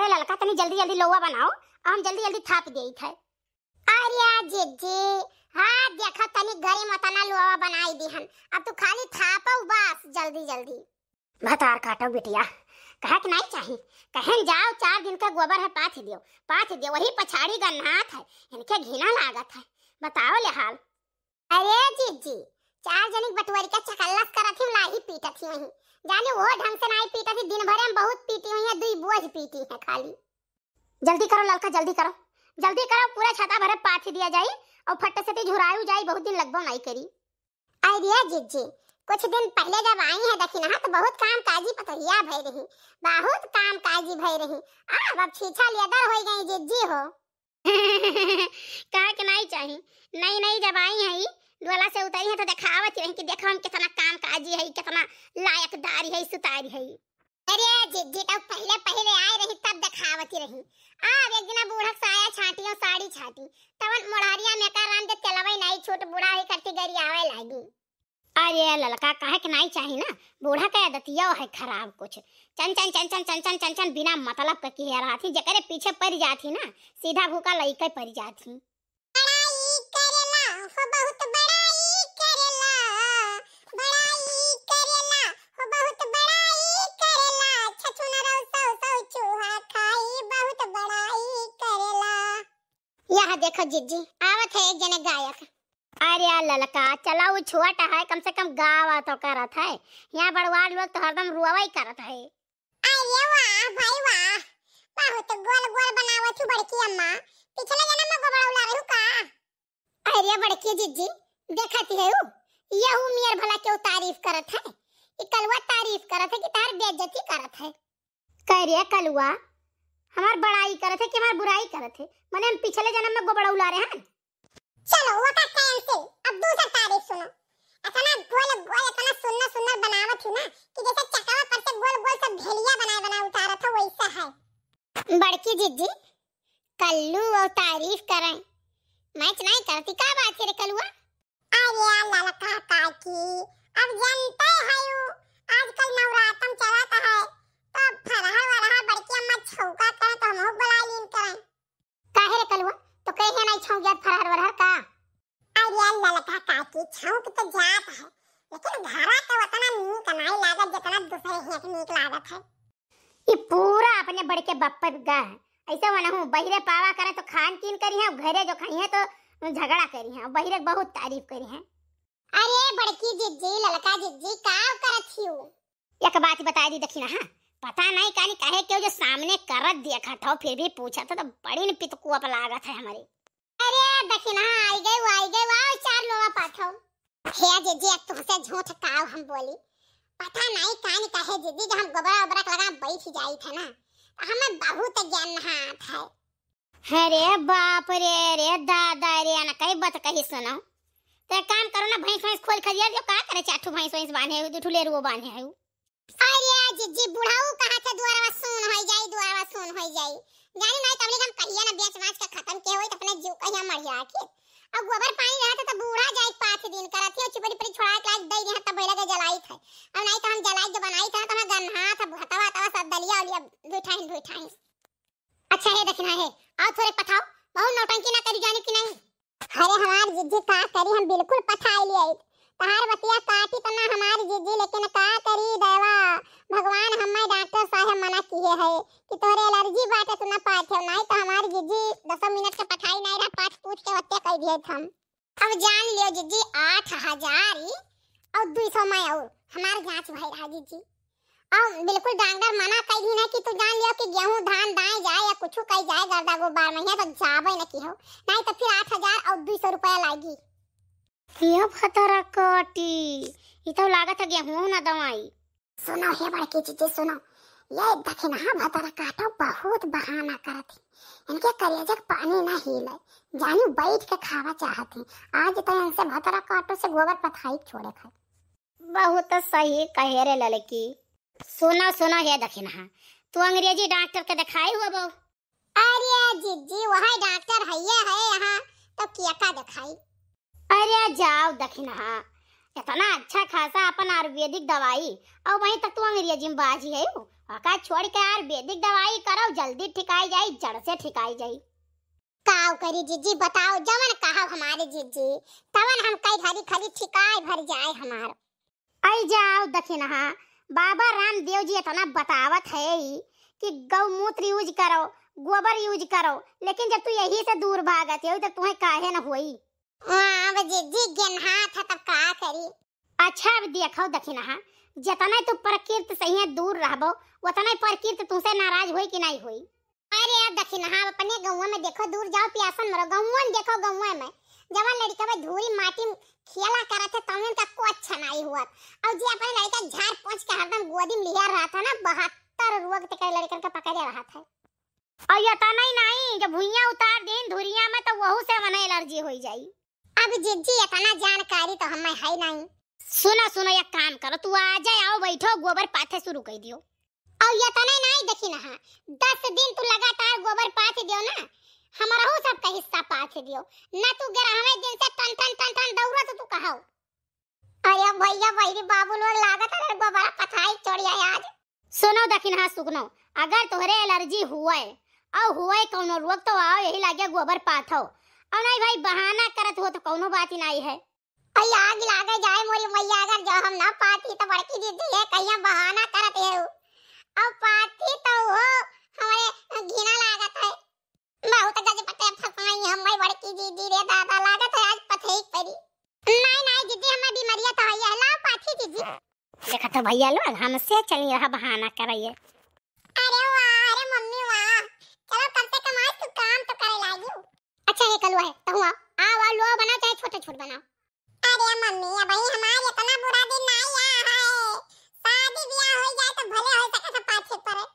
अरे ललका तनी जल्दी जल्दी लोहा बनाओ हम जल्दी जल्दी थाप देई थे अरे जे जे हाँ देखा तनी घरे मतना लोहा बनाई दी हन अब तू खाली थापऊ बस जल्दी जल्दी भतार काटो बिटिया कहे कि नहीं चाहिए कहन जाओ चार दिन का गोबर है पाथ दियो पाथ दियो वही पछाड़ी गन्नाथ है इनके घिना लागत है बताओ ले हाल अरे जी जी चार जनिक बटुअरी का चकल्ला करत थी लाही पीटत थी वहीं जाने वो ढंग से ना पीटा थी दिन भर हम बहुत पीती हुई है दुई बुआज पीती है खाली जल्दी करो ललका जल्दी करो जल्दी करो पूरा छाता भरे पाथी दिया जाई और फट से झुरायू जाई बहुत दिन लगबो नहीं करी आइ दिया जिज्जी कुछ दिन पहले जब आई है दखी ना तो बहुत काम काजी पतरिया भई रही बहुत काम काजी भई रही आ अब छीछा लेदर हो गई जिज्जी हो कहा के नहीं चाहिए नहीं नहीं जब आई है से उतरी है तो देखावत रही कि देखो हम कितना काम काजी है कितना लायक दारी है सुतारी है अरे जिज्जी तो पहले पहले आए रही तब दिखावती रही अब एक दिन बूढ़क साया छाटी और साड़ी छाटी तवन मोढ़ारिया में का राम दे चलावे नहीं छोट बूढ़ा ही करती गरी आवे लागी अरे ललका कहे के नहीं चाही ना बूढ़ा का आदतिया है खराब कुछ चन चन चन चन चन चन चन चन बिना मतलब का की रहा थी जकरे पीछे पड़ जाती ना सीधा भूखा लईकै पड़ जाती करेला हो बहुत आह देखो जिज्जी आवत है एक जने गायक अरे यार ललका चला वो छोटा है कम से कम गावा तो करत है यहाँ बड़वाड़ लोग तो हरदम रुआवा ही करत है अरे वाह भाई वाह बहुत तो गोल गोल बनावत हूँ बड़की अम्मा पिछले जन्म में गोबड़ौला रहू का अरे बड़की जिज्जी देखती है ये यहू मियर भला क्यों तारीफ करत है कलवा तारीफ करत है कि तार बेइज्जती करत है करे कलवा हमार बड़ाई करे थे कि हमार बुराई करे थे माने हम पिछले जन्म में गोबड़ा उला रहे हैं चलो वो का तो कायम से अब दूसरा तारीफ सुनो ना गोल गोल इतना सुंदर सुंदर बनावा थी ना कि जैसे चकावा पर से गोल गोल सब भेलिया बना बना उतारा था वैसा है बड़की जीजी कल्लू वो तारीफ करें मैं नहीं करती का बात करे कलुआ अरे लाला का काकी अब जानते हैं आजकल नवरात्रम चलाता है हमर छौका करे तो हमहु बोला लीन करे काहे रे कलवा तो कहे है नहीं छौक जात फरहर वरहर का अरे अल्लाह लगा का की छौक तो जात है लेकिन घरा तो उतना नीक नहीं लागत जितना दूसरे हेक नीक लागत है ई पूरा अपने बड़े के बप्पर गा है वना हूं बहिरे पावा करे तो खान पीन करी है घरे जो खाई है तो झगड़ा करी है बहिरे बहुत तारीफ करी है अरे बड़की जिज्जी ललका जिज्जी का करत हियो एक बात बता दी दखिना हां पता नहीं कहानी कहे क्यों जो सामने कर देखा था फिर भी पूछा था तो बड़ी ने पितकुआ पर लागत है हमारी अरे दखिना हाँ, आई गई आई गई वाओ चार लोग पाथो हे जीजी दीदी तुमसे तो झूठ काव हम बोली पता नहीं कहानी कहे जीजी जो हम गोबरा ओबरा लगा बैठ जाई था ना तो हमें बहुत ज्ञान हाथ है अरे बाप रे रे दादा रे ना कई बात कही सुनो तो काम करो ना भैंस भैंस खोल खजिया जो का करे चाटू भैंस भैंस बांधे दुठू लेरू बांधे है अरे जिज्जी बुढ़ाऊ कहा के दुआरवा सुन होई जाई दुआरवा सुन होई जाई जानी माई तबले हम कहिया ना बेच बाच के खत्म के होई त तो अपने जीव कहिया मरिया के अब गोबर पानी रहत त तो बूढ़ा जाई पांच दिन करत है चुपड़ी पड़ी छोड़ा के लाइक दई देहा तब लगे जलाई थे अब नहीं त तो हम जलाई जो बनाई था त हम गन्हा था भतवा था सब दलिया उलिया दुठाई दुठाई अच्छा है देखना है आओ थोड़े पठाओ बहुत नौटंकी ना करी जानी कि नहीं अरे हमार जिज्जी का करी हम बिल्कुल पठाई लिए तहार बतिया काटी तना ना हमार जिज्जी लेकिन का करी दवा किए है है कि तोरे एलर्जी बात बाटे सुना पाठ है नहीं तो हमार जीजी 10 मिनट के पढ़ाई नहीं रहा पाठ पूछ के ओते कह दिए हम अब जान लियो जीजी 8000 और 200 में और हमार जांच भाई रहा जीजी और बिल्कुल डांगर मना कह दी ना कि तू जान लियो कि गेहूं धान दाए जाए या कुछ कह जाए गर्दा गोबार में तो जाबे ना की हो नहीं तो फिर 8000 और 200 रुपया लागी किया खतरा काटी ये तो लागत है गेहूं ना दवाई सुनो हे बड़की चीज सुनो ये दखिनहा भतर काटो बहुत बहाना करत इनके कलेजक पानी ना हिले जानी बैठ के खावा चाहत आज तो इनसे भतरा काटो से गोबर पथाई छोड़े खाए बहुत सही कहे रे लड़की सुनो सुनो हे दखिनहा तू अंग्रेजी डॉक्टर के दिखाई हुआ बहु अरे जीजी वहाँ डॉक्टर है ये है यहाँ तो किया का दिखाई अरे जाओ दखिनहा इतना अच्छा खासा अपन आयुर्वेदिक दवाई और वहीं तक तू अंग्रेजी में बाजी है पका छोड़ के यार वैदिक दवाई करो जल्दी ठिकाई जाई जड़ से ठिकाई जाई काव करी जीजी बताओ जवन कहा हमारे जीजी तवन हम कई घड़ी खली ठिकाई भर जाए हमार आई जाओ दखिन हाँ बाबा रामदेव जी इतना बतावत है कि गौमूत्र यूज करो गोबर यूज करो लेकिन जब तू यही से दूर भागत है तो तुम्हें काहे न होई हुई हाँ, अब जीजी गेन हाथ तब का करी अच्छा अब देखो दखिन हाँ जतना तू प्रकृति सही दूर रहबो उतना प्रकृति तुसे नाराज हुई कि नहीं हुई अरे यार दखिन हाँ अपने गौवा में देखो दूर जाओ प्यासन मरो गौवा में देखो गौवा में जब लड़का भाई धूरी माटी खेला करत है तमें का को अच्छा नहीं हुआ और जे अपन लड़का झार पहुंच के हरदम गोदी में लिया रहा था ना 72 रोग तक लड़कन का पकड़े रहा था और ये तना ही नहीं जब भुइया उतार देन धुरिया में तो वहू से मने एलर्जी हो जाई अब जी जी इतना जानकारी तो हमें है नहीं सुनो सुनो एक काम करो तू आ जाए आओ बैठो गोबर पाथे शुरू कर दियो और ये तो नहीं नहीं देखी ना हाँ। दस दिन तू लगातार गोबर पाथ दियो ना हमारा का हिस्सा पाथ दियो ना तू हमें दिन से टन टन टन टन दौड़ो तो तू कहो अरे भैया भैरी बाबू लोग लागत है गोबर पथाई चोरिया आज सुनो दखिन हाँ सुगनो अगर तोहरे एलर्जी हुए और हुए कौनो रोग तो आओ यही लागे गोबर पाथो और नहीं भाई बहाना करत हो तो कौनो बात ही नहीं है आग लागे जाए मोरी मैया अगर जो हम ना पाती तो बड़की दीदी है कहिया बहाना करत है अब पाती तो हमारे घिना लागत है बहुत फसाई हम बड़की दीदी रे दादा लागत है आज परी नहीं नहीं दीदी हमें बीमारियां तो है ला पाती दीदी देखा तो भैया लोग हमसे चली रहा बहाना कर रही है अरे वाह अरे मम्मी वाह चलो कम से कम आज तू काम तो कर लाइयो अच्छा ये कलवा है तो हुआ आओ आओ लो बनाओ चाहे छोटे छोटे बनाओ गया मम्मी अब ही हमारे इतना बुरा दिन नहीं आया है शादी ब्याह हो जाए तो भले हो सकता था पाछे पर